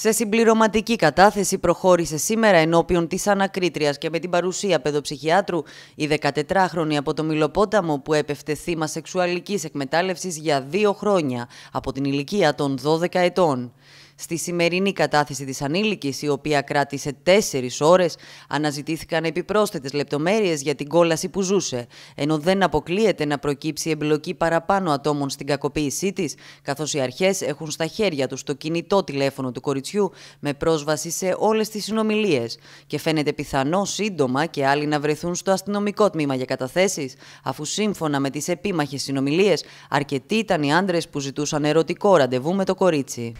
Σε συμπληρωματική κατάθεση προχώρησε σήμερα ενώπιον της ανακρίτριας και με την παρουσία παιδοψυχιάτρου η 14χρονη από το Μιλοπόταμο που έπεφτε θύμα σεξουαλικής εκμετάλλευσης για δύο χρόνια από την ηλικία των 12 ετών. Στη σημερινή κατάθεση της ανήλικης, η οποία κράτησε τέσσερις ώρες, αναζητήθηκαν επιπρόσθετες λεπτομέρειες για την κόλαση που ζούσε, ενώ δεν αποκλείεται να προκύψει εμπλοκή παραπάνω ατόμων στην κακοποίησή της, καθώς οι αρχές έχουν στα χέρια τους το κινητό τηλέφωνο του κοριτσιού με πρόσβαση σε όλες τις συνομιλίες και φαίνεται πιθανό σύντομα και άλλοι να βρεθούν στο αστυνομικό τμήμα για καταθέσεις, αφού σύμφωνα με τις επίμαχες συνομιλίες, αρκετοί ήταν οι άντρες που ζητούσαν ερωτικό ραντεβού με το κορίτσι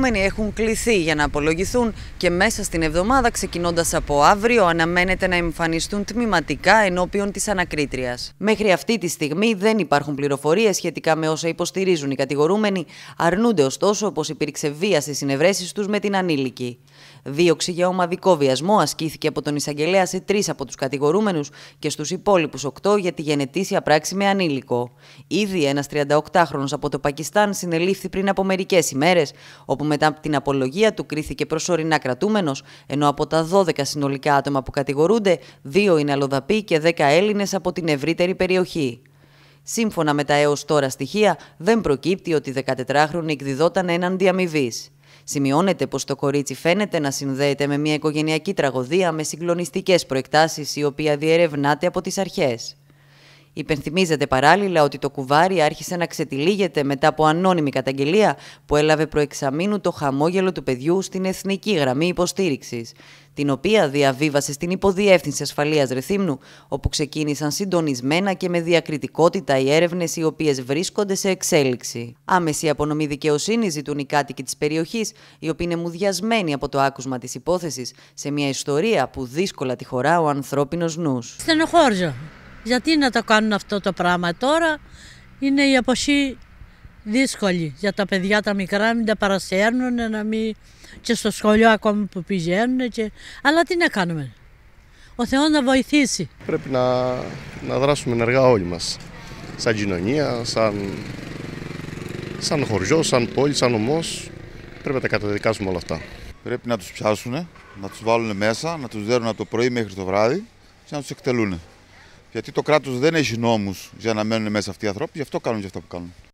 κατηγορούμενοι έχουν κληθεί για να απολογηθούν και μέσα στην εβδομάδα ξεκινώντας από αύριο αναμένεται να εμφανιστούν τμηματικά ενώπιον της ανακρίτριας. Μέχρι αυτή τη στιγμή δεν υπάρχουν πληροφορίες σχετικά με όσα υποστηρίζουν οι κατηγορούμενοι, αρνούνται ωστόσο πως υπήρξε βία στις συνευρέσεις τους με την ανήλικη. Δίωξη για ομαδικό βιασμό ασκήθηκε από τον εισαγγελέα σε τρεις από τους κατηγορούμενους και στους υπόλοιπους οκτώ για τη γενετήσια πράξη με ανήλικο. Ήδη ένας 38χρονο από το Πακιστάν συνελήφθη πριν από μερικές ημέρες, που μετά την απολογία του κρίθηκε προσωρινά κρατούμενος, ενώ από τα 12 συνολικά άτομα που κατηγορούνται, 2 είναι αλλοδαποί και 10 Έλληνες από την ευρύτερη περιοχή. Σύμφωνα με τα έως τώρα στοιχεία, δεν προκύπτει ότι 14 χρονοι εκδιδόταν έναν διαμοιβή. Σημειώνεται πως το κορίτσι φαίνεται να συνδέεται με μια οικογενειακή τραγωδία με συγκλονιστικές προεκτάσεις η οποία διερευνάται από τις αρχές. Υπενθυμίζεται παράλληλα ότι το κουβάρι άρχισε να ξετυλίγεται μετά από ανώνυμη καταγγελία που έλαβε προεξαμήνου το χαμόγελο του παιδιού στην Εθνική Γραμμή Υποστήριξης, την οποία διαβίβασε στην Υποδιεύθυνση Ασφαλείας Ρεθύμνου, όπου ξεκίνησαν συντονισμένα και με διακριτικότητα οι έρευνες οι οποίες βρίσκονται σε εξέλιξη. Άμεση απονομή δικαιοσύνης ζητούν οι κάτοικοι της περιοχής, οι οποίοι είναι μουδιασμένοι από το άκουσμα της υπόθεσης σε μια ιστορία που δύσκολα τη χωρά ο ανθρώπινος νους. Γιατί να το κάνουν αυτό το πράγμα τώρα, είναι η εποχή δύσκολη για τα παιδιά τα μικρά, μην τα παρασέρνουν, να μην... και στο σχολείο ακόμη που πηγαίνουν. Και... Αλλά τι να κάνουμε. Ο Θεός να βοηθήσει. Πρέπει να, να δράσουμε ενεργά όλοι μας. Σαν κοινωνία, σαν, σαν χωριό, σαν πόλη, σαν ομός. Πρέπει να τα καταδικάσουμε όλα αυτά. Πρέπει να τους πιάσουν, να τους βάλουν μέσα, να τους δέρουν από το πρωί μέχρι το βράδυ και να τους εκτελούν. Γιατί το κράτος δεν έχει νόμους για να μένουν μέσα αυτοί οι άνθρωποι, γι' αυτό κάνουν και αυτά που κάνουν.